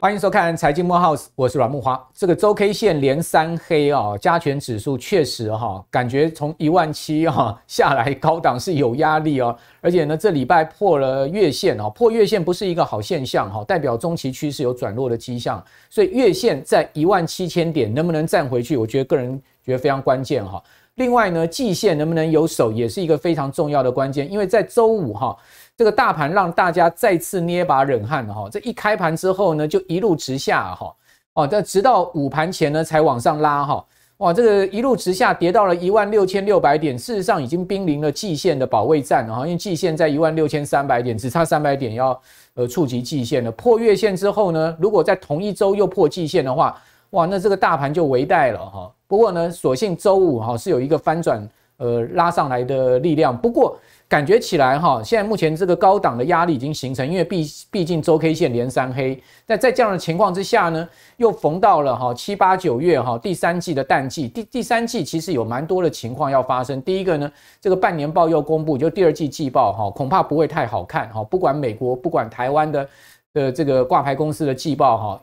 欢迎收看财经木 house，我是阮木花。这个周 K 线连三黑啊，加权指数确实哈，感觉从一万七啊下来，高档是有压力哦。而且呢，这礼拜破了月线啊，破月线不是一个好现象哈，代表中期趋势有转弱的迹象。所以月线在一万七千点能不能站回去，我觉得个人觉得非常关键哈。另外呢，季线能不能有守，也是一个非常重要的关键，因为在周五哈。这个大盘让大家再次捏把冷汗哈，这一开盘之后呢，就一路直下哈，哦，但直到午盘前呢，才往上拉哈，哇，这个一路直下跌到了一万六千六百点，事实上已经濒临了季线的保卫战哈，因为季线在一万六千三百点，只差三百点要呃触及季线了，破月线之后呢，如果在同一周又破季线的话，哇，那这个大盘就危带了哈。不过呢，所幸周五哈是有一个翻转呃拉上来的力量，不过。感觉起来哈，现在目前这个高档的压力已经形成，因为毕毕竟周 K 线连三黑。那在这样的情况之下呢，又逢到了哈七八九月哈第三季的淡季，第第三季其实有蛮多的情况要发生。第一个呢，这个半年报又公布，就第二季季报哈，恐怕不会太好看哈。不管美国，不管台湾的的这个挂牌公司的季报哈，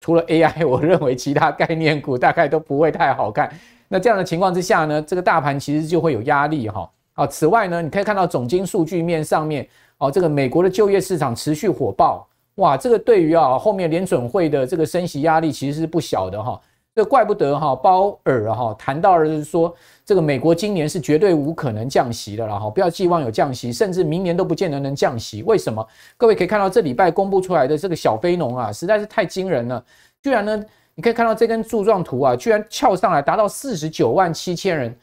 除了 AI，我认为其他概念股大概都不会太好看。那这样的情况之下呢，这个大盘其实就会有压力哈。啊，此外呢，你可以看到总经数据面上面，哦，这个美国的就业市场持续火爆，哇，这个对于啊后面联准会的这个升息压力其实是不小的哈，这怪不得哈鲍尔哈谈到了是说，这个美国今年是绝对无可能降息的了哈，不要寄望有降息，甚至明年都不见得能降息，为什么？各位可以看到这礼拜公布出来的这个小非农啊，实在是太惊人了，居然呢，你可以看到这根柱状图啊，居然翘上来达到四十九万七千人。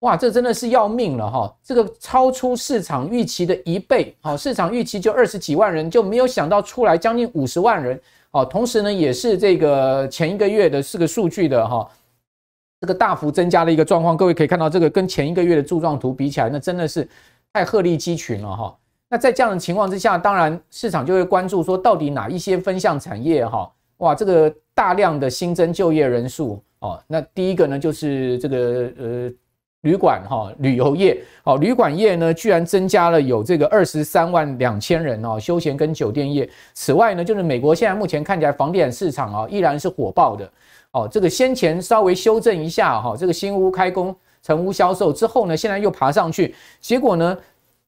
哇，这真的是要命了哈！这个超出市场预期的一倍，好，市场预期就二十几万人，就没有想到出来将近五十万人，好，同时呢，也是这个前一个月的四个数据的哈，这个大幅增加的一个状况。各位可以看到，这个跟前一个月的柱状图比起来，那真的是太鹤立鸡群了哈。那在这样的情况之下，当然市场就会关注说，到底哪一些分项产业哈？哇，这个大量的新增就业人数哦，那第一个呢，就是这个呃。旅馆哈，旅游业哦，旅馆业呢，居然增加了有这个二十三万两千人哦，休闲跟酒店业。此外呢，就是美国现在目前看起来房地产市场哦，依然是火爆的哦。这个先前稍微修正一下哈，这个新屋开工、成屋销售之后呢，现在又爬上去，结果呢。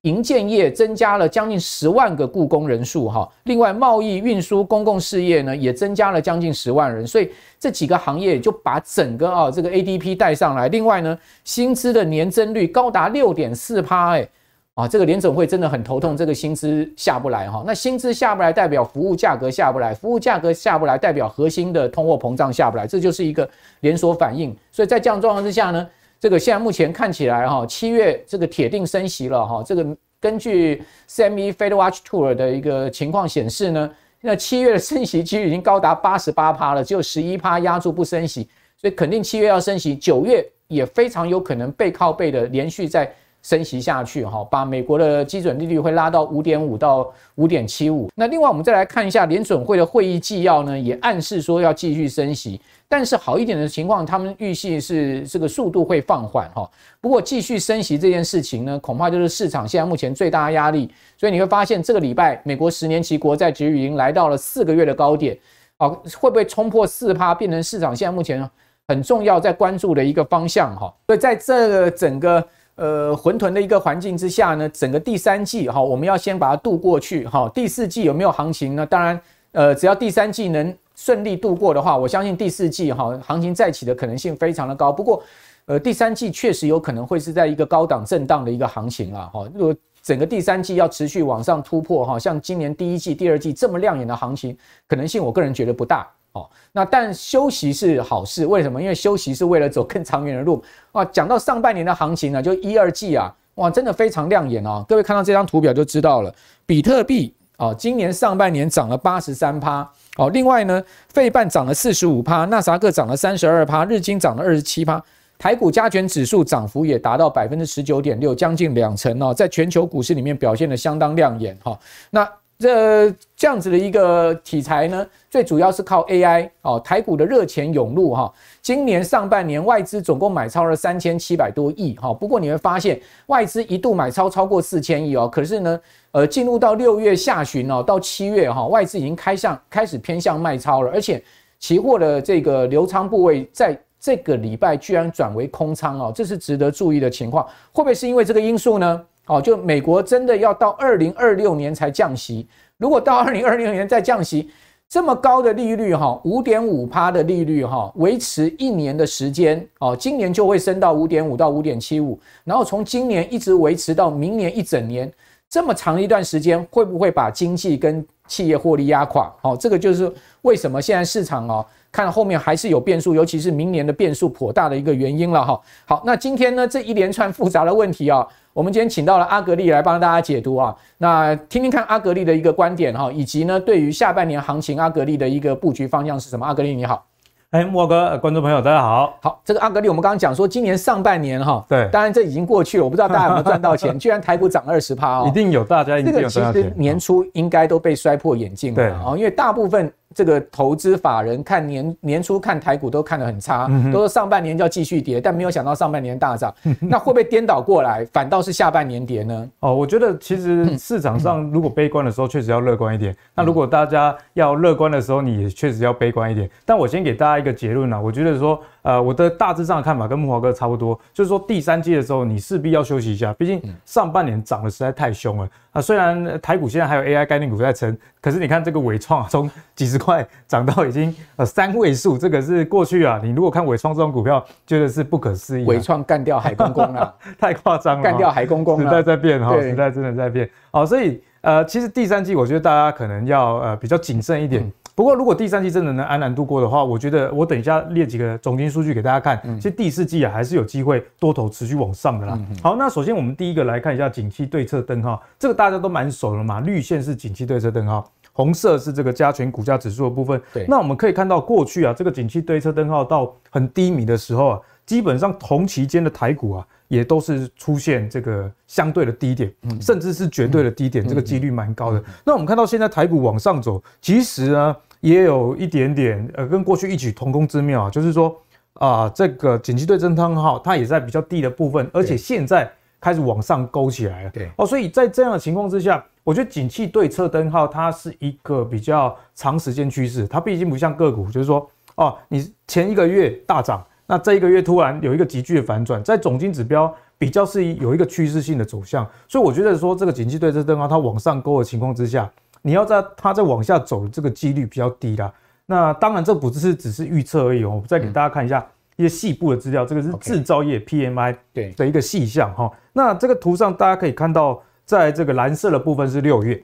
营建业增加了将近十万个雇工人数，哈，另外贸易、运输、公共事业呢，也增加了将近十万人，所以这几个行业就把整个啊这个 ADP 带上来。另外呢，薪资的年增率高达六点四趴，哎，啊，这个联总会真的很头痛，这个薪资下不来哈，那薪资下不来代表服务价格下不来，服务价格下不来代表核心的通货膨胀下不来，这就是一个连锁反应。所以在这样状况之下呢？这个现在目前看起来哈，七月这个铁定升息了哈。这个根据 CME Fed Watch Tour 的一个情况显示呢，那七月的升息其率已经高达八十八趴了，只有十一趴压住不升息，所以肯定七月要升息，九月也非常有可能背靠背的连续在升息下去哈，把美国的基准利率会拉到五点五到五点七五。那另外我们再来看一下联准会的会议纪要呢，也暗示说要继续升息。但是好一点的情况，他们预计是这个速度会放缓哈。不过继续升息这件事情呢，恐怕就是市场现在目前最大的压力。所以你会发现，这个礼拜美国十年期国债殖已经来到了四个月的高点，啊会不会冲破四趴，变成市场现在目前很重要在关注的一个方向哈。所以在这个整个呃混沌的一个环境之下呢，整个第三季哈，我们要先把它度过去哈。第四季有没有行情呢？当然，呃，只要第三季能。顺利度过的话，我相信第四季哈行情再起的可能性非常的高。不过，呃，第三季确实有可能会是在一个高档震荡的一个行情啊。哈。如果整个第三季要持续往上突破哈，像今年第一季、第二季这么亮眼的行情，可能性我个人觉得不大。哦，那但休息是好事，为什么？因为休息是为了走更长远的路啊。讲到上半年的行情呢，就一二季啊，哇，真的非常亮眼哦。各位看到这张图表就知道了，比特币啊，今年上半年涨了八十三趴。哦，另外呢，费半涨了四十五趴，纳萨克涨了三十二趴，日经涨了二十七趴，台股加权指数涨幅也达到百分之十九点六，将近两成哦，在全球股市里面表现的相当亮眼哈，那。这这样子的一个题材呢，最主要是靠 AI 哦，台股的热钱涌入哈。今年上半年外资总共买超了三千七百多亿哈，不过你会发现外资一度买超超过四千亿哦，可是呢，呃，进入到六月下旬哦，到七月哈，外资已经开向开始偏向卖超了，而且期货的这个留仓部位在这个礼拜居然转为空仓哦，这是值得注意的情况，会不会是因为这个因素呢？哦，就美国真的要到二零二六年才降息，如果到二零二六年再降息，这么高的利率哈，五点五趴的利率哈，维持一年的时间哦，今年就会升到五点五到五点七五，然后从今年一直维持到明年一整年，这么长一段时间会不会把经济跟企业获利压垮？哦，这个就是为什么现在市场哦，看后面还是有变数，尤其是明年的变数颇大的一个原因了哈。好，那今天呢这一连串复杂的问题啊。我们今天请到了阿格利来帮大家解读啊，那听听看阿格利的一个观点哈，以及呢对于下半年行情，阿格利的一个布局方向是什么？阿格利你好，哎莫哥，观众朋友大家好，好这个阿格利，我们刚刚讲说今年上半年哈，对，当然这已经过去，了，我不知道大家有没有赚到钱，居然台股涨二十趴哦，一定有大家这个其实年初应该都被摔破眼镜了，对啊，因为大部分。这个投资法人看年年初看台股都看得很差，都说上半年要继续跌，但没有想到上半年大涨，那会不会颠倒过来，反倒是下半年跌呢？哦，我觉得其实市场上如果悲观的时候，确实要乐观一点；那如果大家要乐观的时候，你也确实要悲观一点。但我先给大家一个结论啊，我觉得说。呃，我的大致上的看法跟木华哥差不多，就是说第三季的时候，你势必要休息一下，毕竟上半年涨的实在太凶了。啊，虽然台股现在还有 AI 概念股在撑，可是你看这个伟创从几十块涨到已经呃三位数，这个是过去啊，你如果看伟创这种股票，觉得是不可思议。伟创干掉海公公了，太夸张了，干掉海公公了，时代在变哈，时代真的在变哦，所以呃，其实第三季我觉得大家可能要呃比较谨慎一点。不过，如果第三季真的能安然度过的话，我觉得我等一下列几个总金数据给大家看。其实第四季啊，还是有机会多头持续往上的啦。好，那首先我们第一个来看一下景气对策灯号，这个大家都蛮熟了嘛。绿线是景气对策灯号，红色是这个加权股价指数的部分。对，那我们可以看到过去啊，这个景气对策灯号到很低迷的时候啊，基本上同期间的台股啊，也都是出现这个相对的低点，甚至是绝对的低点，这个几率蛮高的。那我们看到现在台股往上走，其实呢。也有一点点呃，跟过去异曲同工之妙啊，就是说啊，这个景气对真灯号它也在比较低的部分，而且现在开始往上勾起来了。对哦，所以在这样的情况之下，我觉得景气对侧灯号它是一个比较长时间趋势，它毕竟不像个股，就是说哦，你前一个月大涨，那这一个月突然有一个急剧的反转，在总金指标比较是有一个趋势性的走向，所以我觉得说这个景气对侧灯号它往上勾的情况之下。你要在它再往下走，这个几率比较低啦。那当然，这不只是只是预测而已哦。再给大家看一下一些细部的资料，这个是制造业 PMI 对的一个细项哈。那这个图上大家可以看到，在这个蓝色的部分是六月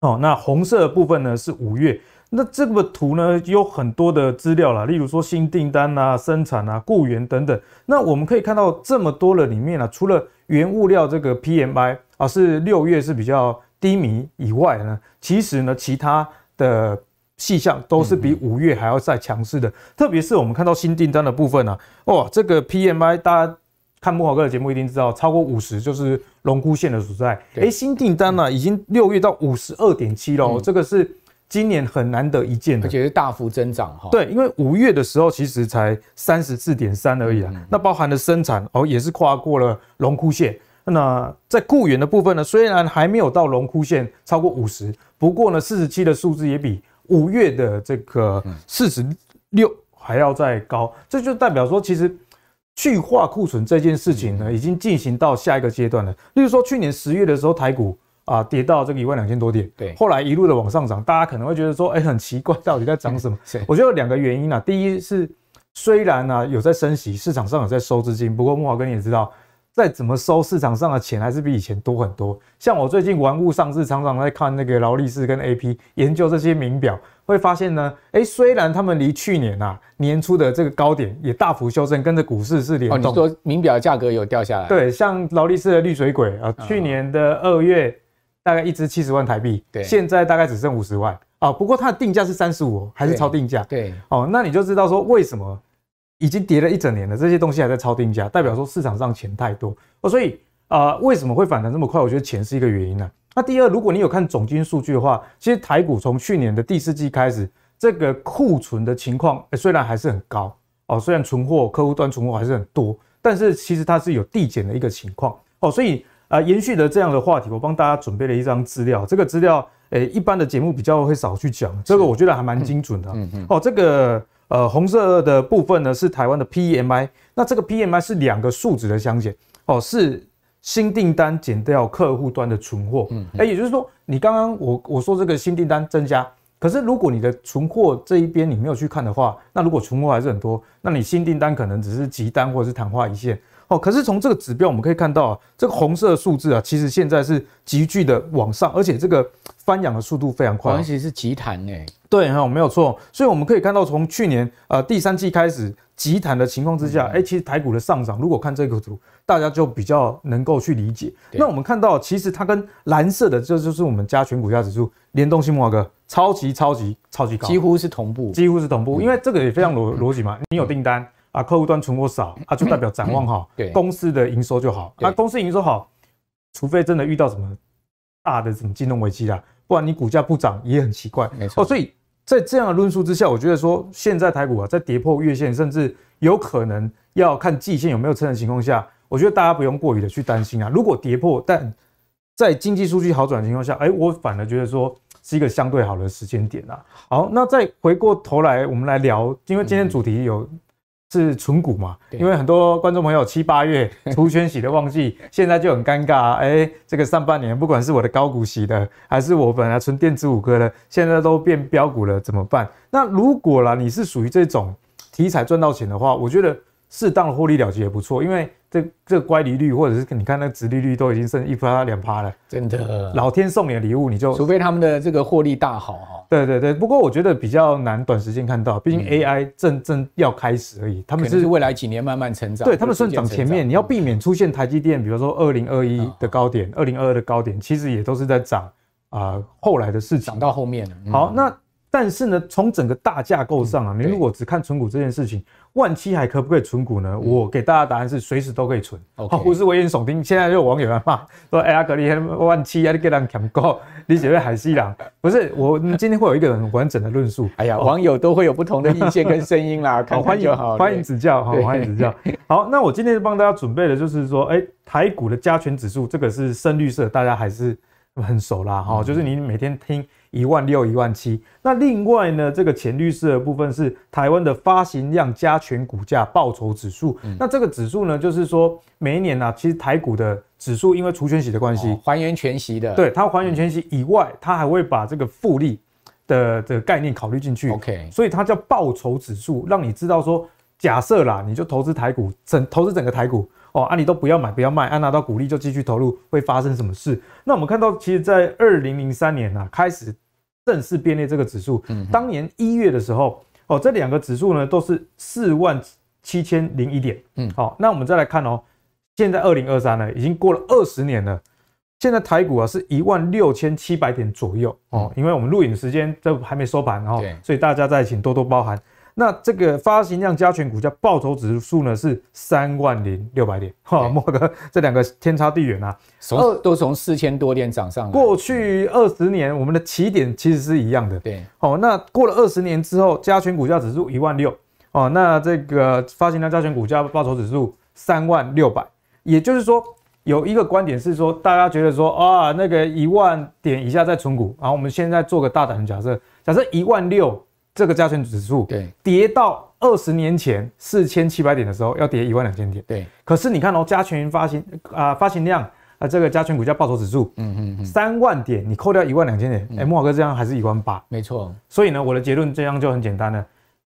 哦，那红色的部分呢是五月。那这个图呢有很多的资料啦，例如说新订单啊、生产啊、雇员等等。那我们可以看到，这么多了里面啊，除了原物料这个 PMI 啊，是六月是比较。低迷以外呢，其实呢，其他的细象都是比五月还要再强势的。特别是我们看到新订单的部分呢，哦，这个 PMI，大家看木华哥的节目一定知道，超过五十就是荣枯线的所在。哎，新订单呢，已经六月到五十二点七了，这个是今年很难得一见的，而且是大幅增长哈。对，因为五月的时候其实才三十四点三而已啊，那包含了生产哦，也是跨过了荣枯线。那在雇员的部分呢，虽然还没有到龙枯线超过五十，不过呢，四十七的数字也比五月的这个四十六还要再高，这就代表说，其实去化库存这件事情呢，已经进行到下一个阶段了。例如说，去年十月的时候，台股啊跌到这个一万两千多点，对，后来一路的往上涨，大家可能会觉得说，哎，很奇怪，到底在涨什么？我觉得两个原因啊，第一是虽然呢有在升息，市场上有在收资金，不过木华哥你也知道。再怎么收市场上的钱，还是比以前多很多。像我最近玩物上市，常常在看那个劳力士跟 A.P. 研究这些名表，会发现呢，哎，虽然他们离去年啊年初的这个高点也大幅修正，跟着股市是连动，说名表价格有掉下来。对，像劳力士的绿水鬼啊，去年的二月大概一支七十万台币，现在大概只剩五十万啊。不过它的定价是三十五，还是超定价。对，哦，那你就知道说为什么。已经跌了一整年了，这些东西还在超定价，代表说市场上钱太多哦，所以啊，为什么会反弹这么快？我觉得钱是一个原因了。那第二，如果你有看总金数据的话，其实台股从去年的第四季开始，这个库存的情况虽然还是很高哦，虽然存货、客户端存货还是很多，但是其实它是有递减的一个情况哦，所以啊，延续的这样的话题，我帮大家准备了一张资料，这个资料诶，一般的节目比较会少去讲，这个我觉得还蛮精准的哦，这个。呃，红色的部分呢是台湾的 P M I，那这个 P M I 是两个数值的相减哦，是新订单减掉客户端的存货。嗯，哎，也就是说，你刚刚我我说这个新订单增加，可是如果你的存货这一边你没有去看的话，那如果存货还是很多，那你新订单可能只是急单或者是昙花一现。哦，可是从这个指标我们可以看到啊，这个红色的数字啊，其实现在是急剧的往上，而且这个翻扬的速度非常快，尤其是急弹哎。对哈，没有错。所以我们可以看到，从去年呃第三季开始急弹的情况之下，哎，其实台股的上涨，如果看这个图，大家就比较能够去理解。那我们看到，其实它跟蓝色的，这就是我们加权股价指数联动性，摩哥超级超级超级高，几乎是同步，几乎是同步，因为这个也非常逻逻辑嘛，你有订单。啊，客户端存货少，啊，就代表展望好，公司的营收就好。那公司营收好，除非真的遇到什么大的什么金融危机啦，不然你股价不涨也很奇怪。没错。哦，所以在这样的论述之下，我觉得说现在台股啊在跌破月线，甚至有可能要看季线有没有撑的情况下，我觉得大家不用过于的去担心啊。如果跌破，但在经济数据好转的情况下，哎，我反而觉得说是一个相对好的时间点啊。好，那再回过头来，我们来聊，因为今天主题有。是纯股嘛？因为很多观众朋友七八月 除圈洗的旺季，现在就很尴尬。哎，这个上半年不管是我的高股息的，还是我本来存电子五哥的，现在都变标股了，怎么办？那如果啦，你是属于这种题材赚到钱的话，我觉得。适当的获利了结也不错，因为这这乖离率或者是你看那殖利率都已经剩一趴两趴了，真的。老天送你的礼物，你就除非他们的这个获利大好哈。对对对，不过我觉得比较难短时间看到，毕竟 AI 正正要开始而已，他们是未来几年慢慢成长。对他们算涨前面，你要避免出现台积电，比如说二零二一的高点，二零二二的高点，其实也都是在涨啊，后来的事情。涨到后面。好，那但是呢，从整个大架构上啊，你如果只看存股这件事情。万七还可不可以存股呢？我给大家答案是随时都可以存。好，不是危言耸听。现在有网友骂说：“哎呀，哥你万七啊，你给人捡高，你只会海西郎。”不是，我今天会有一个很完整的论述。哎呀，网友都会有不同的意见跟声音啦。好，欢迎欢迎指教哈，欢迎指教。好，那我今天帮大家准备的就是说，哎，台股的加权指数，这个是深绿色，大家还是很熟啦。哈，就是你每天听。一万六、一万七。那另外呢，这个浅绿色的部分是台湾的发行量加权股价报酬指数。那这个指数呢，就是说每一年呢，其实台股的指数因为除权息的关系，还原全息的。对，它还原全息以外，它还会把这个复利的这个概念考虑进去。OK，所以它叫报酬指数，让你知道说，假设啦，你就投资台股整投资整个台股哦啊，你都不要买不要卖，啊，拿到股利就继续投入，会发生什么事？那我们看到，其实，在二零零三年呢开始。正式编列这个指数，嗯，当年一月的时候，哦，这两个指数呢都是四万七千零一点，嗯，好，那我们再来看哦，现在二零二三呢已经过了二十年了，现在台股啊是一万六千七百点左右，哦，因为我们录影时间这还没收盘，哦，所以大家再请多多包涵。那这个发行量加权股价报酬指数呢是三万零六百点，哈，莫哥这两个天差地远啊，从都从四千多点涨上来。过去二十年我们的起点其实是一样的，对，好，那过了二十年之后，加权股价指数一万六，哦，那这个发行量加权股价报酬指数三万六百，也就是说有一个观点是说，大家觉得说啊，那个一万点以下在存股，然后我们现在做个大胆的假设，假设一万六。这个加权指数对跌到二十年前四千七百点的时候，要跌一万两千点。对，可是你看哦，加权发行啊，发行量啊，这个加权股价报酬指数，嗯嗯，三万点，你扣掉一万两千点，哎，莫华哥这样还是一万八，没错。所以呢，我的结论这样就很简单了：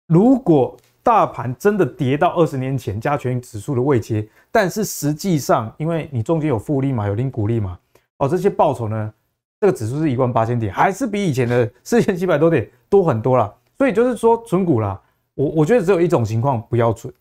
如果大盘真的跌到二十年前加权指数的位阶，但是实际上，因为你中间有复利嘛，有零股利嘛，哦，这些报酬呢，这个指数是一万八千点，还是比以前的四千七百多点多很多了。所以就是说，存股啦，我我觉得只有一种情况不要存。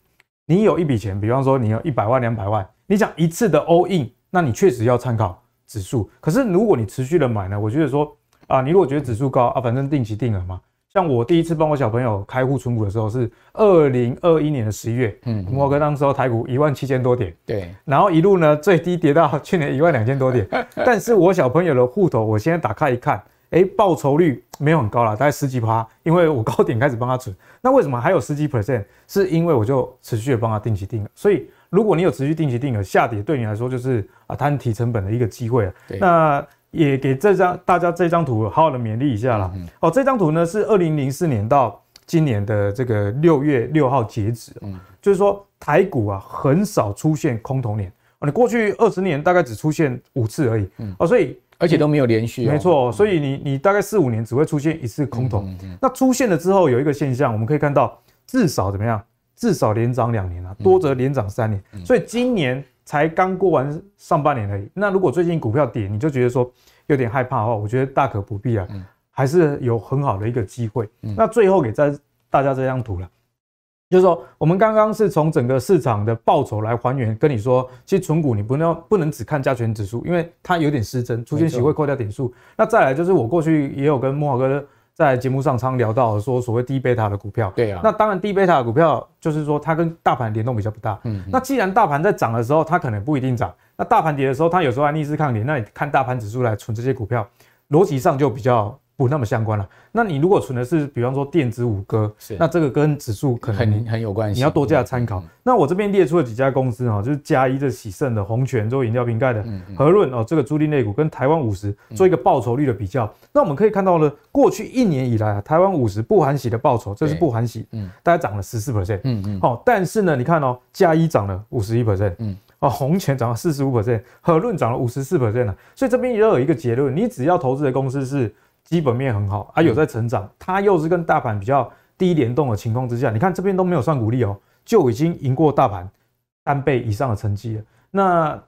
你有一笔钱，比方说你有一百万、两百万，你想一次的 all in，那你确实要参考指数。可是如果你持续的买呢，我觉得说啊，你如果觉得指数高啊，反正定期定额嘛。像我第一次帮我小朋友开户存股的时候是二零二一年的十一月，嗯，摩哥当时台股一万七千多点，对，然后一路呢最低跌到去年一万两千多点，但是我小朋友的户头，我现在打开一看。哎，报酬率没有很高啦，大概十几趴，因为我高点开始帮他存。那为什么还有十几 percent？是因为我就持续的帮他定期定额。所以如果你有持续定期定额，下跌对你来说就是啊摊提成本的一个机会啊。那也给这张大家这张图好好的勉励一下啦。嗯。哦，这张图呢是二零零四年到今年的这个六月六号截止。嗯。就是说台股啊很少出现空头年你过去二十年大概只出现五次而已。嗯。哦，所以。而且都没有连续，没错，所以你你大概四五年只会出现一次空头，那出现了之后有一个现象，我们可以看到至少怎么样，至少连涨两年啊，多则连涨三年，所以今年才刚过完上半年而已。那如果最近股票跌，你就觉得说有点害怕的话，我觉得大可不必啊，还是有很好的一个机会。那最后给在大家这张图了。就是说，我们刚刚是从整个市场的报酬来还原，跟你说，其实存股你不能不能只看加权指数，因为它有点失真，出现席位扣掉点数。那再来就是我过去也有跟莫豪哥在节目上常聊到，说所谓低贝塔的股票。对啊。那当然低贝塔股票就是说它跟大盘联动比较不大。嗯。那既然大盘在涨的时候它可能不一定涨，那大盘跌的时候它有时候还逆势抗跌，那你看大盘指数来存这些股票，逻辑上就比较。不那么相关了。那你如果存的是，比方说电子五哥，那这个跟指数可能很很有关系。你要多加参考。那我这边列出了几家公司啊，就是加一、的喜盛的、红泉做饮料瓶盖的、和润哦，这个租赁类股跟台湾五十做一个报酬率的比较。那我们可以看到呢，过去一年以来啊，台湾五十不含息的报酬，这是不含息，嗯，大概涨了十四 percent，嗯嗯，好，但是呢，你看哦，加一涨了五十一 percent，嗯，哦，红泉涨了四十五 percent，和润涨了五十四 percent 所以这边也有一个结论，你只要投资的公司是。基本面很好，啊有在成长，它又是跟大盘比较低联动的情况之下，你看这边都没有算股利哦，就已经赢过大盘三倍以上的成绩了。那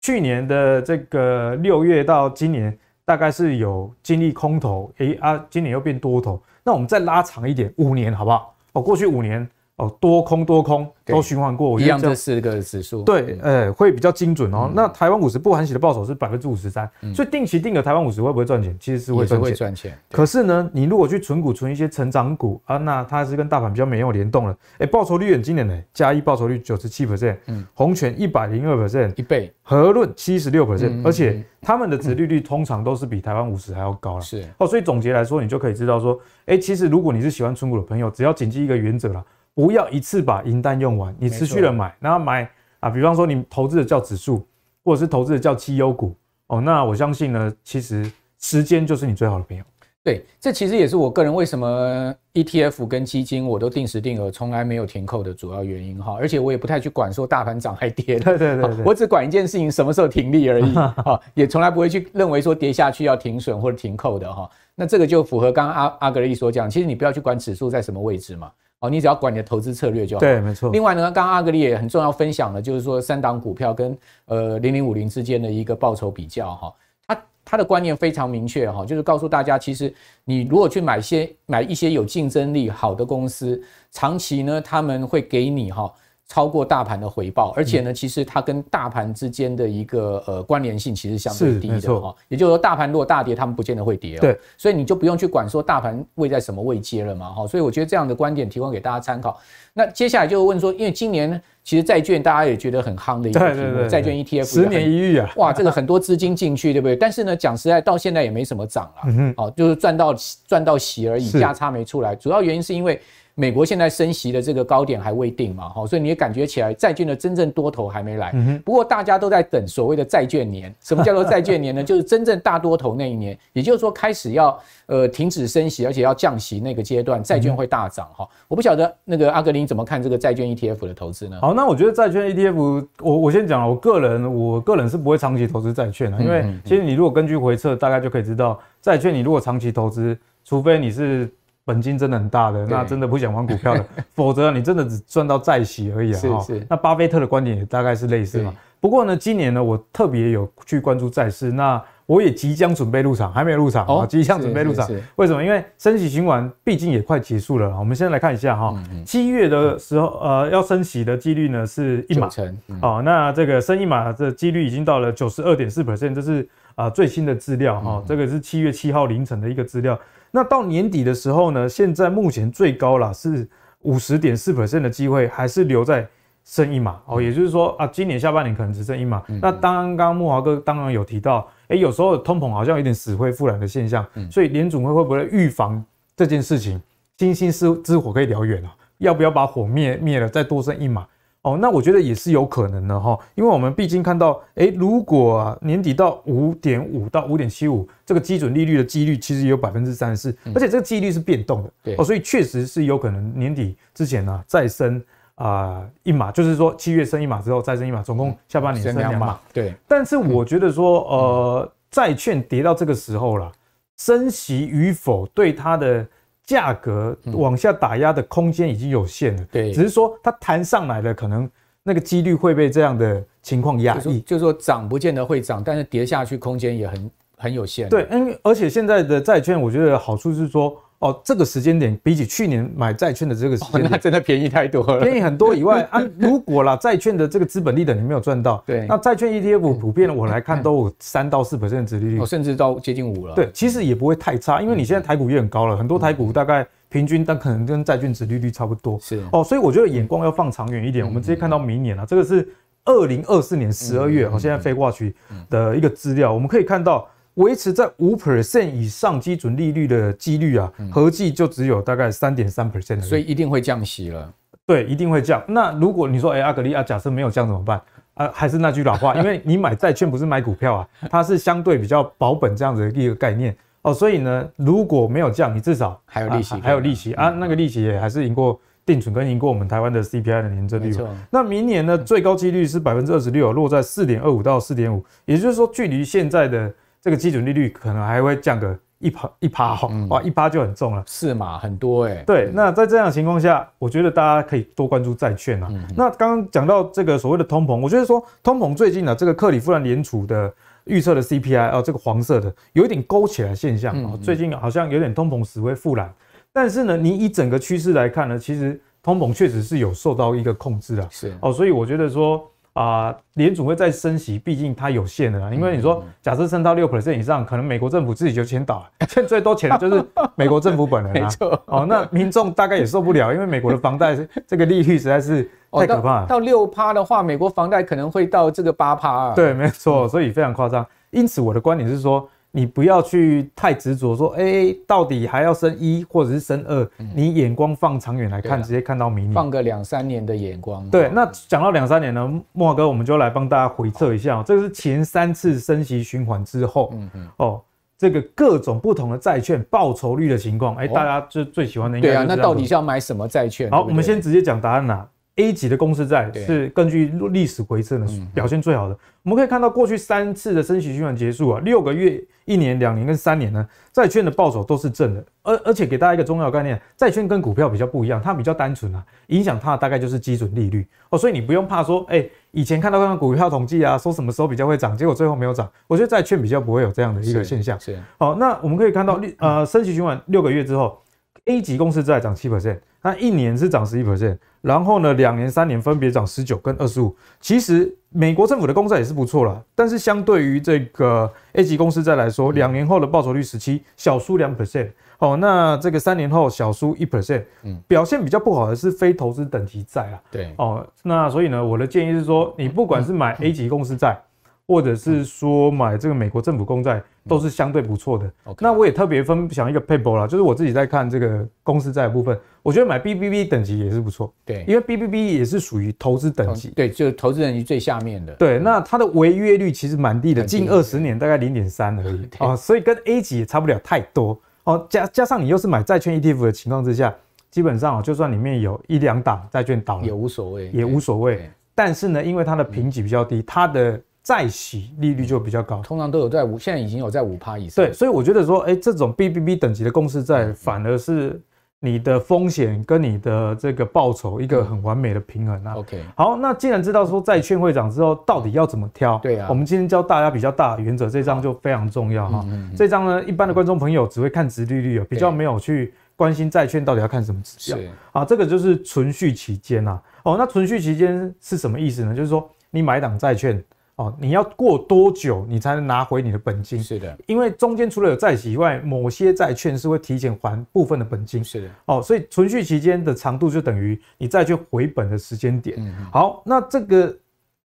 去年的这个六月到今年，大概是有经历空头，诶啊，今年又变多头，那我们再拉长一点，五年好不好？哦，过去五年。哦，多空多空都循环过，一样这四个指数，对，诶，会比较精准哦。那台湾五十不含息的报酬是百分之五十三，所以定期定额台湾五十会不会赚钱？其实是会赚钱。可是呢，你如果去存股存一些成长股啊，那它是跟大盘比较没有联动了。诶，报酬率很惊人诶，加一报酬率九十七 percent，嗯，红全一百零二 percent，一倍，和润七十六 percent，而且他们的殖利率通常都是比台湾五十还要高了。是哦，所以总结来说，你就可以知道说，诶，其实如果你是喜欢存股的朋友，只要谨记一个原则了。不要一次把银弹用完，你持续的买，然后买啊，比方说你投资的叫指数，或者是投资的叫绩优股哦。那我相信呢，其实时间就是你最好的朋友。对，这其实也是我个人为什么 ETF 跟基金我都定时定额，从来没有停扣的主要原因哈。而且我也不太去管说大盘涨还跌的，对对对，我只管一件事情，什么时候停利而已 哈，也从来不会去认为说跌下去要停损或者停扣的哈。那这个就符合刚刚阿阿格丽所讲，其实你不要去管指数在什么位置嘛。哦，你只要管你的投资策略就好。对，没错。另外呢，刚刚阿格里也很重要分享了，就是说三档股票跟呃零零五零之间的一个报酬比较哈。他他的观念非常明确哈，就是告诉大家，其实你如果去买些买一些有竞争力好的公司，长期呢他们会给你哈。超过大盘的回报，而且呢，其实它跟大盘之间的一个呃关联性其实相对是低的哈。也就是说，大盘如果大跌，它们不见得会跌。对，所以你就不用去管说大盘位在什么位阶了嘛。哈，所以我觉得这样的观点提供给大家参考。那接下来就问说，因为今年其实债券大家也觉得很夯的一个债券 ETF，十年一遇啊，哇，这个很多资金进去，对不对？但是呢，讲实在，到现在也没什么涨了，哦，就是赚到赚到息而已，价差没出来，主要原因是因为。美国现在升息的这个高点还未定嘛，哈，所以你也感觉起来债券的真正多头还没来。不过大家都在等所谓的债券年，什么叫做债券年呢？就是真正大多头那一年，也就是说开始要呃停止升息，而且要降息那个阶段，债券会大涨哈。我不晓得那个阿格林怎么看这个债券 ETF 的投资呢？好，那我觉得债券 ETF，我我先讲了，我个人我个人是不会长期投资债券的，因为其实你如果根据回撤，大概就可以知道债券你如果长期投资，除非你是。本金真的很大的，那真的不想玩股票了，否则你真的只赚到债息而已啊。是是。那巴菲特的观点也大概是类似嘛。不过呢，今年呢，我特别有去关注债市，那我也即将准备入场，还没入场啊，即将准备入场。为什么？因为升息循环毕竟也快结束了，我们先来看一下哈。七月的时候，呃，要升息的几率呢是一成。哦，那这个升一码的几率已经到了九十二点四 percent，这是啊最新的资料哈，这个是七月七号凌晨的一个资料。那到年底的时候呢？现在目前最高啦是五十点四 percent 的机会，还是留在升一码哦？也就是说啊，今年下半年可能只升一码。那刚刚刚刚木华哥当然有提到，哎，有时候通膨好像有点死灰复燃的现象，所以联总会会不会预防这件事情？星星之之火可以燎原啊，要不要把火灭灭了，再多升一码？哦，那我觉得也是有可能的哈，因为我们毕竟看到，诶，如果年底到五点五到五点七五这个基准利率的几率，其实有百分之三十四，而且这个几率是变动的。哦，所以确实是有可能年底之前呢再升啊一码，就是说七月升一码之后再升一码，总共下半年升两码。对，但是我觉得说，呃，债券跌到这个时候了，升息与否对它的。价格往下打压的空间已经有限了，对，只是说它弹上来了，可能那个几率会被这样的情况压抑。就是说涨不见得会涨，但是跌下去空间也很很有限。对，因而且现在的债券，我觉得好处是说。哦，这个时间点比起去年买债券的这个时间，那真的便宜太多了，便宜很多。以外，啊，如果啦，债券的这个资本利得你没有赚到，对，那债券 ETF 普遍我来看都有三到四百分点的利率，甚至到接近五了。对，其实也不会太差，因为你现在台股也很高了，很多台股大概平均，但可能跟债券殖利率差不多。是哦，所以我觉得眼光要放长远一点。我们直接看到明年了，这个是二零二四年十二月，我现在飞过去的一个资料，我们可以看到。维持在五 percent 以上基准利率的几率啊，合计就只有大概三点三%。percent，所以一定会降息了。对，一定会降。那如果你说，哎，阿格利亚，假设没有降怎么办？啊，还是那句老话，因为你买债券不是买股票啊，它是相对比较保本这样子的一个概念哦。所以呢，如果没有降，你至少还有利息，还有利息啊，那个利息也还是赢过定存，跟赢过我们台湾的 CPI 的年增率。那明年呢，最高几率是百分之二十六，落在四点二五到四点五，也就是说，距离现在的。这个基准利率可能还会降个一趴一趴哈，哇一趴就很重了。是嘛？很多哎。对，那在这样情况下，我觉得大家可以多关注债券啊。那刚刚讲到这个所谓的通膨，我觉得说通膨最近呢，这个克利夫兰联储的预测的 CPI 啊，这个黄色的有一点勾起来现象啊，最近好像有点通膨死灰复燃。但是呢，你以整个趋势来看呢，其实通膨确实是有受到一个控制的。是哦，所以我觉得说。啊，联储会再升息，毕竟它有限的啦。因为你说，假设升到六 percent 以上，可能美国政府自己就先倒了，欠 最多钱的就是美国政府本人 没错，哦，那民众大概也受不了，因为美国的房贷这个利率实在是太可怕了。到六趴的话，美国房贷可能会到这个八趴。对，没错，所以非常夸张。因此，我的观点是说。你不要去太执着说，哎，到底还要升一或者是升二？你眼光放长远来看，直接看到明年，放个两三年的眼光。对，那讲到两三年呢，莫哥，我们就来帮大家回测一下，这是前三次升级循环之后，嗯嗯哦，这个各种不同的债券报酬率的情况，哎，大家就最喜欢的对啊，那到底是要买什么债券？好，我们先直接讲答案啊。A 级的公司债是根据历史回撤呢，表现最好的。我们可以看到过去三次的升息循环结束啊，六个月、一年、两年跟三年呢，债券的报酬都是正的。而而且给大家一个重要概念，债券跟股票比较不一样，它比较单纯啊，影响它的大概就是基准利率哦。所以你不用怕说，哎，以前看到那个股票统计啊，说什么时候比较会涨，结果最后没有涨。我觉得债券比较不会有这样的一个现象。是。好，那我们可以看到六呃升息循环六个月之后，A 级公司债涨七 percent。那一年是涨十一 percent，然后呢，两年、三年分别涨十九跟二十五。其实美国政府的公债也是不错了，但是相对于这个 A 级公司债来说，两年后的报酬率十七，小输两 percent。哦，那这个三年后小输一 percent。嗯，表现比较不好的是非投资等级债啊。对，哦，那所以呢，我的建议是说，你不管是买 A 级公司债。或者是说买这个美国政府公债都是相对不错的。那我也特别分享一个 paper 啦，就是我自己在看这个公司债部分，我觉得买 BBB 等级也是不错。对，因为 BBB 也是属于投资等级，对，就是投资等级最下面的。对，那它的违约率其实蛮低的，近二十年大概零点三而已哦，所以跟 A 级也差不了太多哦。加加上你又是买债券 ETF 的情况之下，基本上就算里面有一两档债券倒了也无所谓，也无所谓。但是呢，因为它的评级比较低，它的再息利率就比较高，通常都有在五，现在已经有在五趴以上。对，所以我觉得说，哎，这种 BBB 等级的公司债，反而是你的风险跟你的这个报酬一个很完美的平衡啊。OK，好，那既然知道说债券会涨之后，到底要怎么挑？对啊，我们今天教大家比较大原则，这张就非常重要哈。这张呢，一般的观众朋友只会看值利率啊，比较没有去关心债券到底要看什么指标啊。这个就是存续期间呐。哦，那存续期间是什么意思呢？就是说你买档债券。哦，你要过多久你才能拿回你的本金？是的，因为中间除了有债息以外，某些债券是会提前还部分的本金。是的，哦，所以存续期间的长度就等于你再去回本的时间点。嗯，好，那这个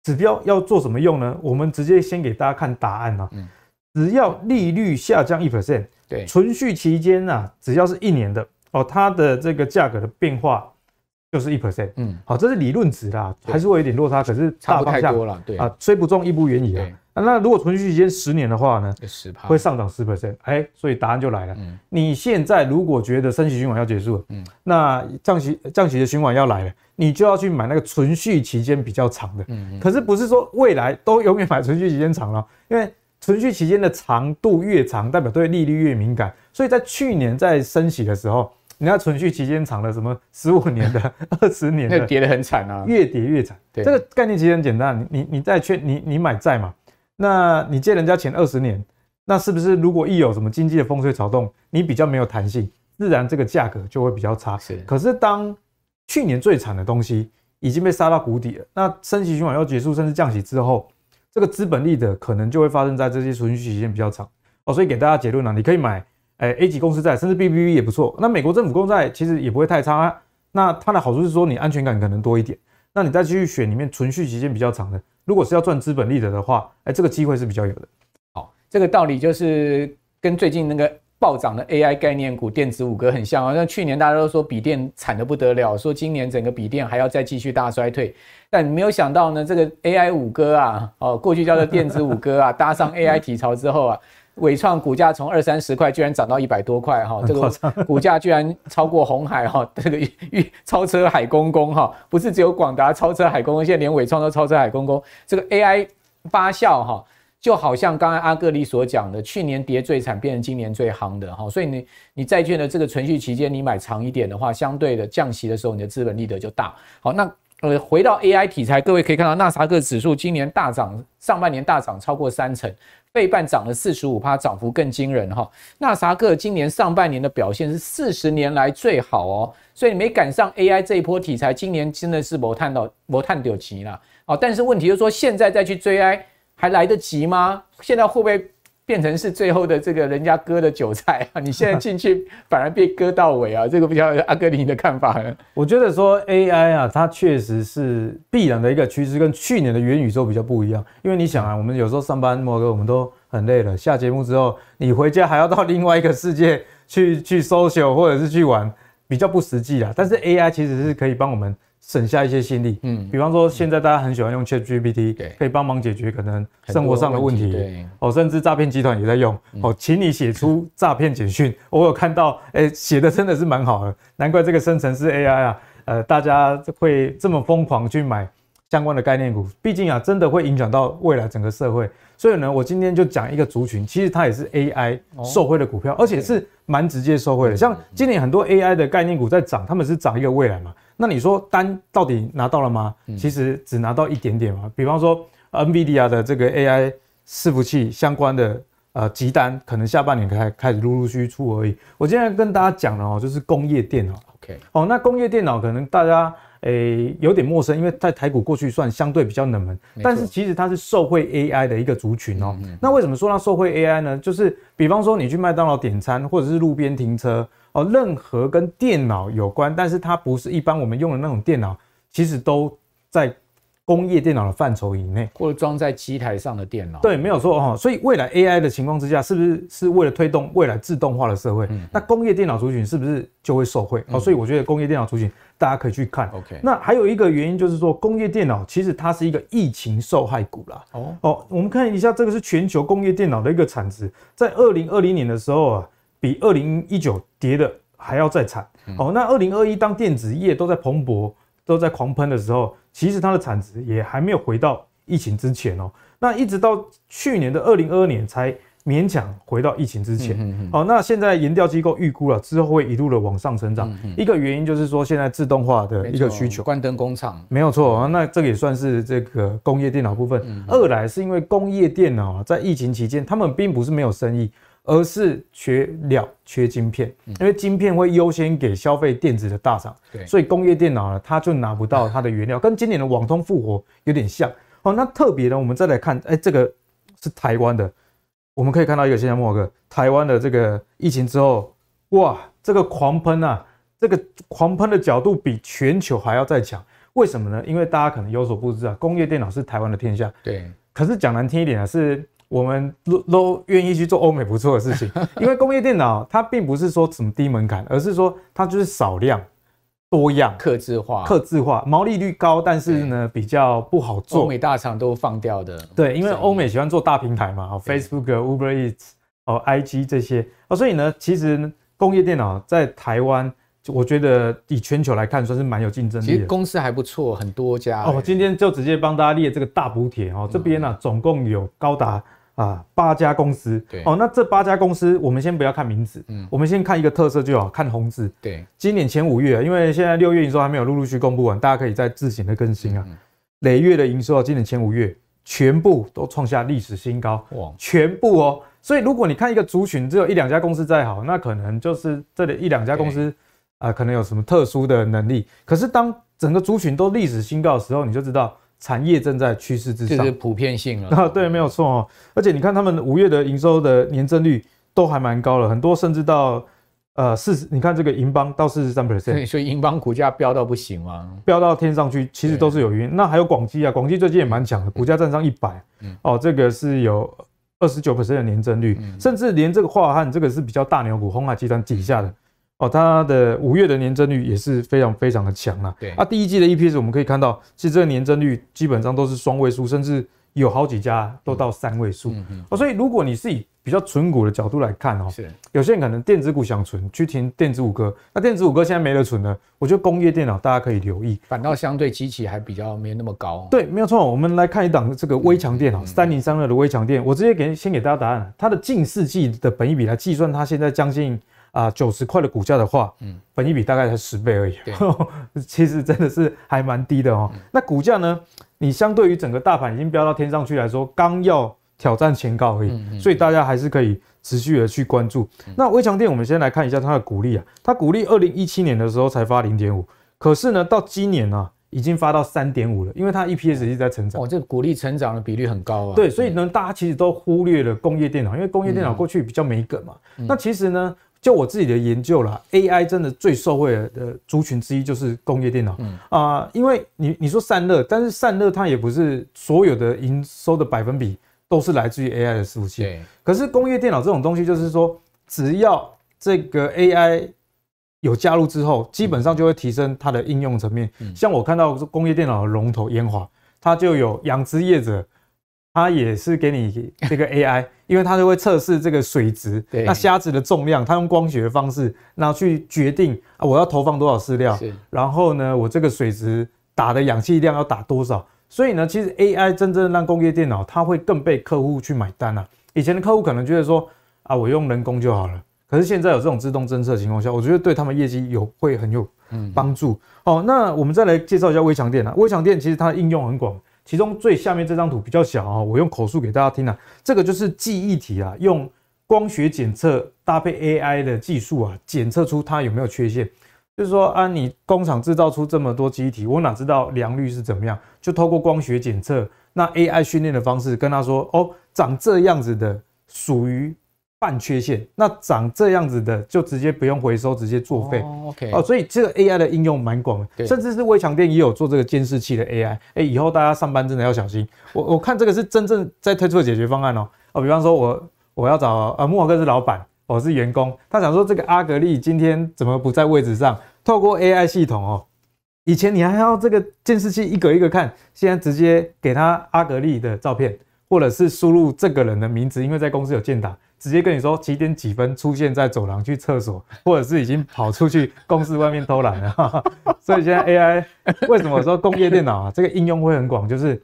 指标要做什么用呢？我们直接先给大家看答案啊。嗯，只要利率下降一 percent，对，存续期间呢，只要是一年的，哦，它的这个价格的变化。就是一 percent，嗯，好，这是理论值啦，还是会有点落差，可是大方向对啊，虽不中亦不远矣啊。那如果存续期间十年的话呢，会上涨十 percent，哎，所以答案就来了，嗯，你现在如果觉得升息循环要结束了，嗯，那降息降息的循环要来了，你就要去买那个存续期间比较长的，嗯，可是不是说未来都永远买存续期间长了，因为存续期间的长度越长，代表对利率越敏感，所以在去年在升息的时候。人家存续期间长了，什么十五年的、二十年的，跌得很惨啊，越跌越惨。对，这个概念其实很简单，你你你在去你你买债嘛，那你借人家钱二十年，那是不是如果一有什么经济的风吹草动，你比较没有弹性，自然这个价格就会比较差。是。可是当去年最惨的东西已经被杀到谷底了，那升息循环要结束，甚至降息之后，这个资本利的可能就会发生在这些存续期间比较长哦。所以给大家结论了，你可以买。哎，A 级公司债甚至 B B B 也不错。那美国政府公债其实也不会太差。那它的好处是说你安全感可能多一点。那你再继续选里面存续期间比较长的，如果是要赚资本利得的话，哎，这个机会是比较有的。好，这个道理就是跟最近那个暴涨的 AI 概念股电子五哥很像啊。像去年大家都说笔电惨的不得了，说今年整个笔电还要再继续大衰退，但没有想到呢，这个 AI 五哥啊，哦，过去叫做电子五哥啊，搭上 AI 体潮之后啊。伟创股价从二三十块居然涨到一百多块哈，这个 股价居然超过红海哈，这个越超车海公公哈，不是只有广达超车海公公，现在连伟创都超车海公公。这个 AI 发酵哈，就好像刚才阿哥你所讲的，去年跌最惨，变成今年最夯的哈，所以你你债券的这个存续期间，你买长一点的话，相对的降息的时候，你的资本利得就大。好，那呃回到 AI 题材，各位可以看到纳达克指数今年大涨，上半年大涨超过三成。倍半涨了四十五%，趴，涨幅更惊人哈！纳萨克今年上半年的表现是四十年来最好哦，所以没赶上 AI 这一波题材，今年真的是没探到，没探到极了哦。但是问题就是说，现在再去追 AI 还来得及吗？现在会不会？变成是最后的这个人家割的韭菜啊！你现在进去 反而被割到尾啊！这个比较阿哥，你的看法呢？我觉得说 AI 啊，它确实是必然的一个趋势，跟去年的元宇宙比较不一样。因为你想啊，我们有时候上班摩哥我们都很累了，下节目之后你回家还要到另外一个世界去去 social 或者是去玩，比较不实际啊。但是 AI 其实是可以帮我们。省下一些心力，嗯，比方说现在大家很喜欢用 Chat GPT，可以帮忙解决可能生活上的问题，对，哦，甚至诈骗集团也在用，哦，请你写出诈骗简讯，我有看到，哎，写的真的是蛮好的，难怪这个生成式 AI 啊，呃，大家会这么疯狂去买相关的概念股，毕竟啊，真的会影响到未来整个社会，所以呢，我今天就讲一个族群，其实它也是 AI 受惠的股票，而且是蛮直接受惠的，像今年很多 AI 的概念股在涨，他们是涨一个未来嘛。那你说单到底拿到了吗？其实只拿到一点点嘛，比方说 NVIDIA 的这个 AI 伺服器相关的呃集单，可能下半年开开始陆陆续出而已。我今天跟大家讲了哦，就是工业电脑。OK，哦，那工业电脑可能大家诶有点陌生，因为在台股过去算相对比较冷门，但是其实它是受惠 AI 的一个族群哦。那为什么说它受惠 AI 呢？就是比方说你去麦当劳点餐，或者是路边停车。哦，任何跟电脑有关，但是它不是一般我们用的那种电脑，其实都在工业电脑的范畴以内，或者装在机台上的电脑。对，没有错哦。所以未来 AI 的情况之下，是不是是为了推动未来自动化的社会？那工业电脑族群是不是就会受惠？哦，所以我觉得工业电脑族群大家可以去看。OK，那还有一个原因就是说，工业电脑其实它是一个疫情受害股啦。哦哦，我们看一下这个是全球工业电脑的一个产值，在二零二零年的时候啊。比二零一九跌的还要再惨哦。那二零二一当电子业都在蓬勃、都在狂喷的时候，其实它的产值也还没有回到疫情之前哦。那一直到去年的二零二二年才勉强回到疫情之前哦。那现在研调机构预估了之后会一路的往上成长。一个原因就是说现在自动化的一个需求，关灯工厂没有错啊。那这个也算是这个工业电脑部分。二来是因为工业电脑在疫情期间他们并不是没有生意。而是缺料、缺晶片，因为晶片会优先给消费电子的大厂，所以工业电脑呢，它就拿不到它的原料，跟今年的网通复活有点像。好，那特别呢，我们再来看，哎，这个是台湾的，我们可以看到一个现象，莫哥，台湾的这个疫情之后，哇，这个狂喷啊，这个狂喷的角度比全球还要再强，为什么呢？因为大家可能有所不知啊，工业电脑是台湾的天下，对，可是讲难听一点啊，是。我们都都愿意去做欧美不错的事情，因为工业电脑它并不是说什么低门槛，而是说它就是少量、多样、克制化、克制化，毛利率高，但是呢比较不好做。欧美大厂都放掉的。对，因为欧美喜欢做大平台嘛，f a c e b o o k Uber Eats、哦，IG 这些，哦，所以呢，其实工业电脑在台湾。我觉得以全球来看，算是蛮有竞争力。其实公司还不错，很多家。哦，今天就直接帮大家列这个大补贴哦。这边呢，总共有高达啊八家公司。哦，那这八家公司，我们先不要看名字，嗯，我们先看一个特色就好，看红字。对。今年前五月，因为现在六月营收还没有陆陆续公布完，大家可以再自行的更新啊。累月的营收啊，今年前五月，全部都创下历史新高。哇！全部哦。所以如果你看一个族群只有一两家公司在好，那可能就是这里一两家公司。啊，可能有什么特殊的能力？可是当整个族群都历史新高的时候，你就知道产业正在趋势之上，这是普遍性了。啊，对，没有错哦。而且你看他们五月的营收的年增率都还蛮高了，很多甚至到呃四十。你看这个银邦到四十三 percent，所以银邦股价飙到不行啊，飙到天上去，其实都是有原因。那还有广基啊，广基最近也蛮强的，股价站上一百，哦，这个是有二十九 percent 的年增率，甚至连这个华汉这个是比较大牛股，红海集团底下的。哦，它的五月的年增率也是非常非常的强了。对啊，第一季的 EPS 我们可以看到，其实这个年增率基本上都是双位数，甚至有好几家都到三位数。嗯嗯。哦，所以如果你是以比较纯股的角度来看哦，是有些人可能电子股想存，去听电子五歌。那电子五歌现在没了存呢，我觉得工业电脑大家可以留意。反倒相对机器还比较没那么高。对，没有错。我们来看一档这个微强电脑三零三二的微强电，我直接给先给大家答案，它的近四季的本益比来计算，它现在将近。啊，九十块的股价的话，嗯，本一比大概才十倍而已，其实真的是还蛮低的哦。那股价呢，你相对于整个大盘已经飙到天上去来说，刚要挑战前高而已，所以大家还是可以持续的去关注。那微强电，我们先来看一下它的股利啊，它股利二零一七年的时候才发零点五，可是呢，到今年呢，已经发到三点五了，因为它 EPS 一直在成长。哦，这股利成长的比率很高啊。对，所以呢，大家其实都忽略了工业电脑，因为工业电脑过去比较没梗嘛。那其实呢，就我自己的研究啦，AI 真的最受惠的族群之一就是工业电脑，啊，因为你你说散热，但是散热它也不是所有的营收的百分比都是来自于 AI 的服务器，可是工业电脑这种东西，就是说只要这个 AI 有加入之后，基本上就会提升它的应用层面。像我看到工业电脑的龙头烟华，它就有养殖业者。它也是给你这个 AI，因为它就会测试这个水质，对，那虾子的重量，它用光学方式，然后去决定啊，我要投放多少饲料，然后呢，我这个水质打的氧气量要打多少，所以呢，其实 AI 真正让工业电脑它会更被客户去买单了。以前的客户可能觉得说啊，我用人工就好了，可是现在有这种自动侦测情况下，我觉得对他们业绩有会很有帮助。好，那我们再来介绍一下微强电啊，微强电其实它的应用很广。其中最下面这张图比较小啊，我用口述给大家听啊。这个就是记忆体啊，用光学检测搭配 AI 的技术啊，检测出它有没有缺陷。就是说啊，你工厂制造出这么多记忆体，我哪知道良率是怎么样？就透过光学检测，那 AI 训练的方式跟他说哦，长这样子的属于。半缺陷，那长这样子的就直接不用回收，直接作废。哦，所以这个 AI 的应用蛮广的，甚至是微强电也有做这个监视器的 AI。哎，以后大家上班真的要小心。我我看这个是真正在推出的解决方案哦。哦，比方说我我要找，呃，莫华哥是老板，我是员工，他想说这个阿格力今天怎么不在位置上？透过 AI 系统哦，以前你还要这个监视器一个一个看，现在直接给他阿格力的照片，或者是输入这个人的名字，因为在公司有建档。直接跟你说几点几分出现在走廊去厕所，或者是已经跑出去公司外面偷懒了。所以现在 AI 为什么说工业电脑啊，这个应用会很广，就是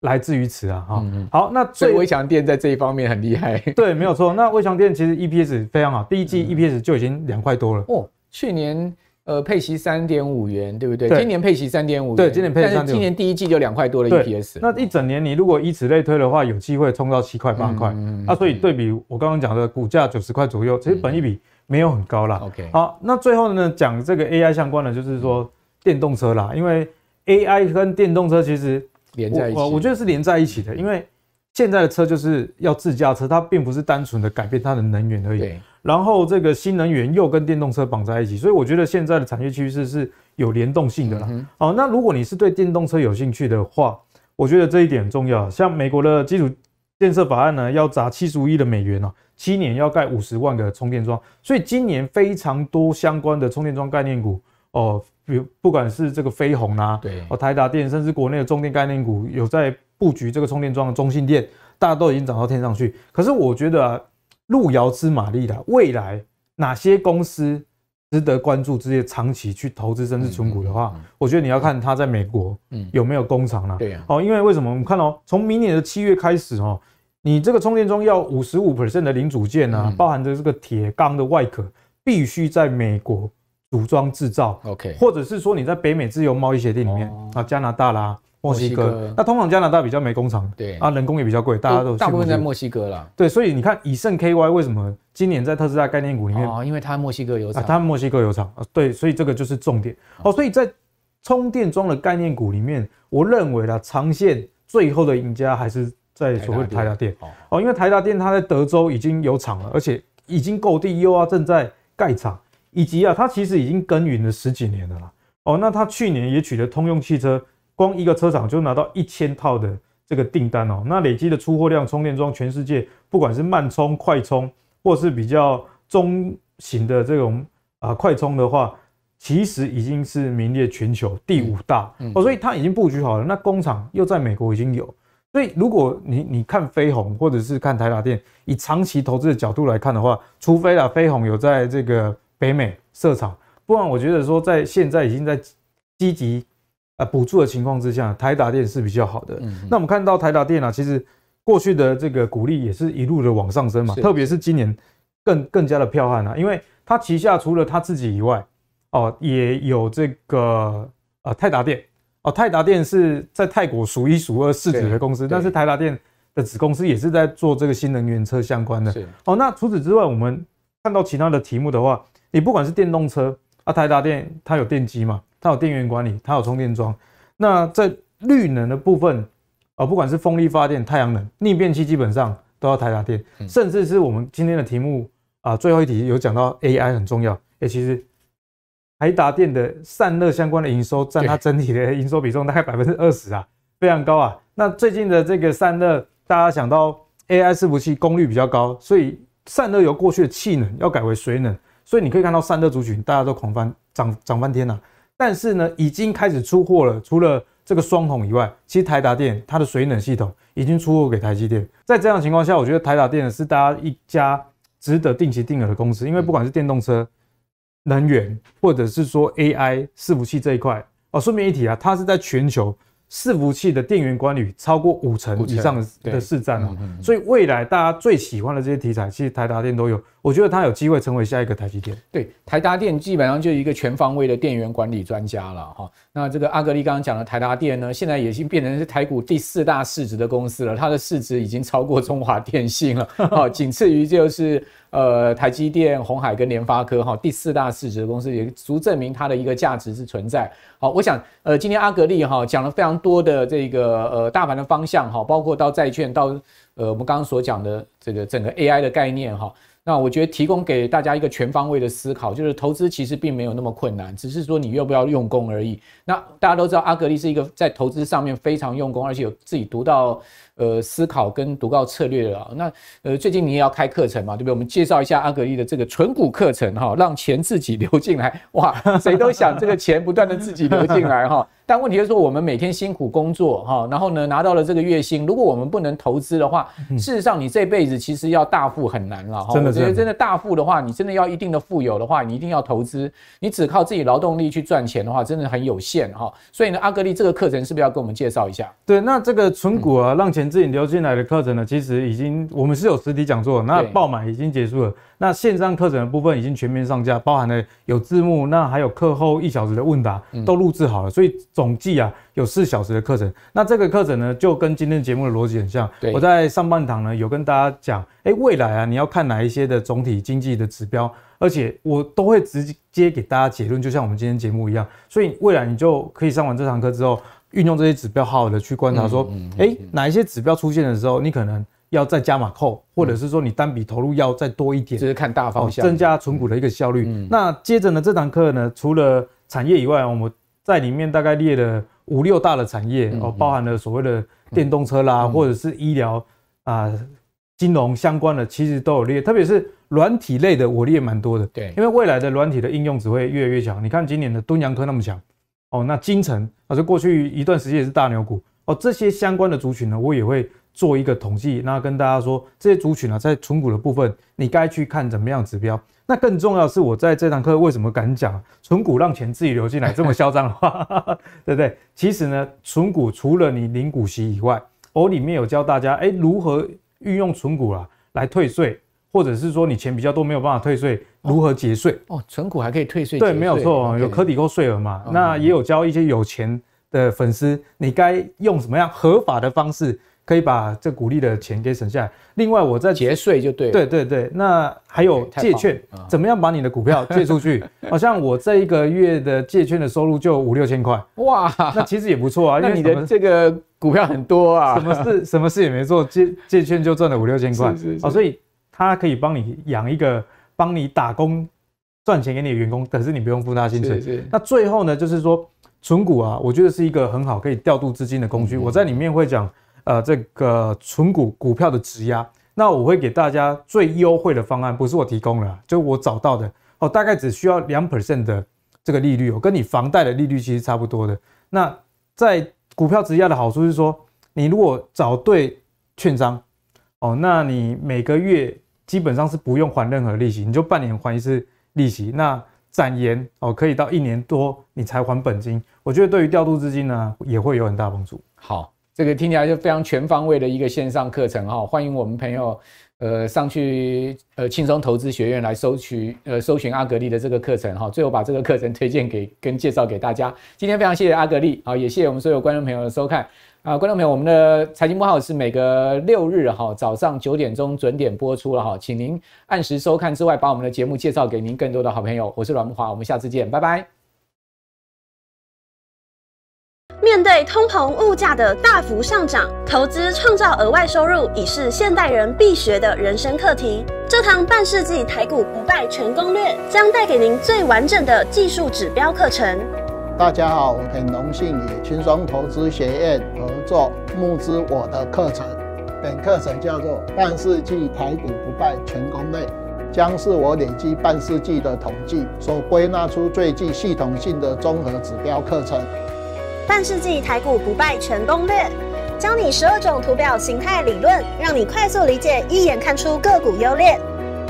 来自于此啊。哈，好，那最微强电在这一方面很厉害。对，没有错。那微强电其实 EPS 非常好，第一季 EPS 就已经两块多了。哦，去年。呃，配奇三点五元，对不对？今年配息三点五，对，今年三点五。但是今年第一季就两块多的 EPS。那一整年你如果以此类推的话，有机会冲到七块八块。啊，所以对比我刚刚讲的股价九十块左右，其实本益比没有很高啦。OK，好，那最后呢，讲这个 AI 相关的，就是说电动车啦，因为 AI 跟电动车其实连在一起。我我觉得是连在一起的，因为现在的车就是要自驾车，它并不是单纯的改变它的能源而已。然后这个新能源又跟电动车绑在一起，所以我觉得现在的产业趋势是有联动性的啦。哦，那如果你是对电动车有兴趣的话，我觉得这一点很重要。像美国的基础设法案呢，要砸七十五亿的美元哦，七年要盖五十万个充电桩，所以今年非常多相关的充电桩概念股哦，比如不管是这个飞鸿啊，对，哦，台达电，甚至国内的中电概念股有在布局这个充电桩的中兴店，大家都已经涨到天上去。可是我觉得。路遥知马力了。未来哪些公司值得关注？这些长期去投资甚至存股的话，我觉得你要看它在美国，有没有工厂了？对啊，哦，因为为什么？我们看哦，从明年的七月开始哦，你这个充电桩要五十五 percent 的零组件呢，包含着这个铁钢的外壳，必须在美国组装制造。OK，或者是说你在北美自由贸易协定里面啊，加拿大啦。墨西哥，那通常加拿大比较没工厂，对啊，人工也比较贵，大家都大部分在墨西哥啦。对，所以你看以盛 KY 为什么今年在特斯拉概念股里面哦，因为它墨西哥有厂，它墨西哥有厂啊，对，所以这个就是重点哦。所以在充电桩的概念股里面，我认为啦，长线最后的赢家还是在所谓的台达电哦，因为台达电它在德州已经有厂了，而且已经购地，又啊正在盖厂，以及啊它其实已经耕耘了十几年了啦。哦，那它去年也取得通用汽车。光一个车厂就拿到一千套的这个订单哦，那累积的出货量，充电桩全世界不管是慢充、快充，或是比较中型的这种啊快充的话，其实已经是名列全球第五大哦，所以它已经布局好了。那工厂又在美国已经有，所以如果你你看飞鸿或者是看台达电，以长期投资的角度来看的话，除非啦飞鸿有在这个北美设厂，不然我觉得说在现在已经在积极。呃，补助的情况之下，台达电是比较好的。那我们看到台达电啊，其实过去的这个股利也是一路的往上升嘛，特别是今年更更加的彪悍啊，因为它旗下除了它自己以外，哦，也有这个呃泰达电哦，泰达电是在泰国数一数二市值的公司，但是台达电的子公司也是在做这个新能源车相关的。哦，那除此之外，我们看到其他的题目的话，你不管是电动车。啊，台达电它有电机嘛，它有电源管理，它有充电桩。那在绿能的部分，呃，不管是风力发电、太阳能逆变器，基本上都要台达电。甚至是我们今天的题目啊，最后一题有讲到 AI 很重要。哎，其实台达电的散热相关的营收占它整体的营收比重大概百分之二十啊，非常高啊。那最近的这个散热，大家想到 AI 伺服器功率比较高，所以散热由过去的气能要改为水冷。所以你可以看到散热族群大家都狂翻涨涨翻天啊。但是呢已经开始出货了。除了这个双桶以外，其实台达电它的水冷系统已经出货给台积电。在这样情况下，我觉得台达电是大家一家值得定期定额的公司，因为不管是电动车、能源，或者是说 AI 伺服器这一块哦，顺便一提啊，它是在全球。伺服器的电源管理超过五成以上的市占了，所以未来大家最喜欢的这些题材，其实台达电都有。我觉得它有机会成为下一个台积电。对，台达电基本上就是一个全方位的电源管理专家了哈。那这个阿格利刚刚讲的台达电呢，现在已经变成是台股第四大市值的公司了，它的市值已经超过中华电信了，啊，仅次于就是。呃，台积电、红海跟联发科哈，第四大市值的公司也足证明它的一个价值是存在。好，我想，呃，今天阿格力哈讲了非常多的这个呃大盘的方向哈，包括到债券，到呃我们刚刚所讲的这个整个 AI 的概念哈。那我觉得提供给大家一个全方位的思考，就是投资其实并没有那么困难，只是说你要不要用功而已。那大家都知道阿格力是一个在投资上面非常用功，而且有自己独到。呃，思考跟读稿策略了。那呃，最近你也要开课程嘛，对不对？我们介绍一下阿格丽的这个纯股课程哈，让钱自己流进来。哇，谁都想这个钱不断的自己流进来哈。但问题是说，我们每天辛苦工作哈，然后呢，拿到了这个月薪，如果我们不能投资的话，事实上你这辈子其实要大富很难了。哈。真的真的大富的话，你真的要一定的富有的话，你一定要投资。你只靠自己劳动力去赚钱的话，真的很有限哈。所以呢，阿格丽这个课程是不是要跟我们介绍一下？对，那这个存股啊，让钱。自己流进来的课程呢，其实已经我们是有实体讲座，那爆满已经结束了。那线上课程的部分已经全面上架，包含了有字幕，那还有课后一小时的问答都录制好了。所以总计啊有四小时的课程。那这个课程呢就跟今天节目的逻辑很像。我在上半堂呢有跟大家讲，哎，未来啊你要看哪一些的总体经济的指标，而且我都会直接给大家结论，就像我们今天节目一样。所以未来你就可以上完这堂课之后。运用这些指标，好好的去观察，说，哎，哪一些指标出现的时候，你可能要再加码扣，或者是说你单笔投入要再多一点，就是看大方向，增加存股的一个效率。那接着呢，这堂课呢，除了产业以外，我们在里面大概列了五六大的产业，哦，包含了所谓的电动车啦，或者是医疗啊、金融相关的，其实都有列，特别是软体类的，我列蛮多的。对，因为未来的软体的应用只会越来越强。你看今年的东阳科那么强。那金城，啊，就过去一段时间也是大牛股哦。这些相关的族群呢，我也会做一个统计，那跟大家说这些族群呢，在存股的部分，你该去看怎么样指标。那更重要是，我在这堂课为什么敢讲存股让钱自己流进来这么嚣张的话，对不对？其实呢，存股除了你领股息以外，我里面有教大家哎如何运用存股啊来退税。或者是说你钱比较多没有办法退税，如何节税？哦，存股还可以退税。对，没有错有可抵扣税额嘛。那也有教一些有钱的粉丝，你该用什么样合法的方式可以把这股利的钱给省下来。另外，我在节税就对。对对对，那还有借券，怎么样把你的股票借出去？好像我这一个月的借券的收入就五六千块。哇，那其实也不错啊，因为你的这个股票很多啊，什么事什么事也没做，借借券就赚了五六千块。哦，所以。他可以帮你养一个，帮你打工赚钱给你的员工，可是你不用付他薪水。那最后呢，就是说存股啊，我觉得是一个很好可以调度资金的工具。我在里面会讲，呃，这个存股股票的质押。那我会给大家最优惠的方案，不是我提供了，就我找到的哦，大概只需要两 percent 的这个利率，哦，跟你房贷的利率其实差不多的。那在股票质押的好处是说，你如果找对券商，哦，那你每个月。基本上是不用还任何利息，你就半年还一次利息，那展延哦可以到一年多你才还本金。我觉得对于调度资金呢也会有很大帮助。好，这个听起来就非常全方位的一个线上课程哈，欢迎我们朋友呃上去呃轻松投资学院来收取呃搜寻阿格丽的这个课程哈，最后把这个课程推荐给跟介绍给大家。今天非常谢谢阿格丽，好也谢谢我们所有观众朋友的收看。啊，观众朋友，我们的财经播报是每个六日哈早上九点钟准点播出了哈，请您按时收看之外，把我们的节目介绍给您更多的好朋友。我是阮木华，我们下次见，拜拜。面对通膨物价的大幅上涨，投资创造额外收入已是现代人必学的人生课题。这堂半世纪台股不败全攻略将带给您最完整的技术指标课程。大家好，我很荣幸与轻松投资学院。做募资，我的课程，本课程叫做《半世纪台股不败全攻略》，将是我累积半世纪的统计所归纳出最具系统性的综合指标课程。《半世纪台股不败全攻略》教你十二种图表形态理论，让你快速理解，一眼看出个股优劣。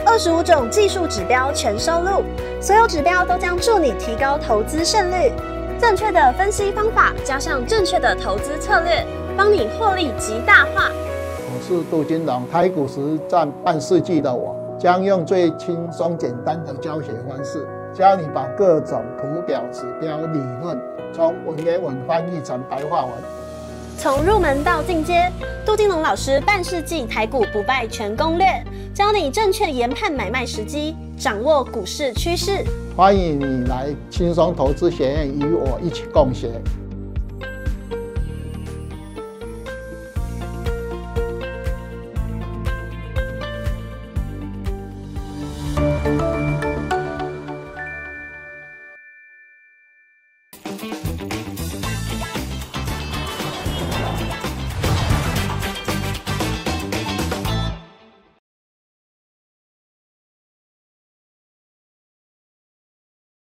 二十五种技术指标全收录，所有指标都将助你提高投资胜率。正确的分析方法加上正确的投资策略，帮你获利极大化。我是杜金龙，台股实战半世纪的我，将用最轻松简单的教学方式，教你把各种图表、指标、理论从文言文翻译成白话文。从入门到进阶，杜金龙老师半世纪台股不败全攻略，教你正确研判买卖时机，掌握股市趋势。欢迎你来轻松投资学院，与我一起共学。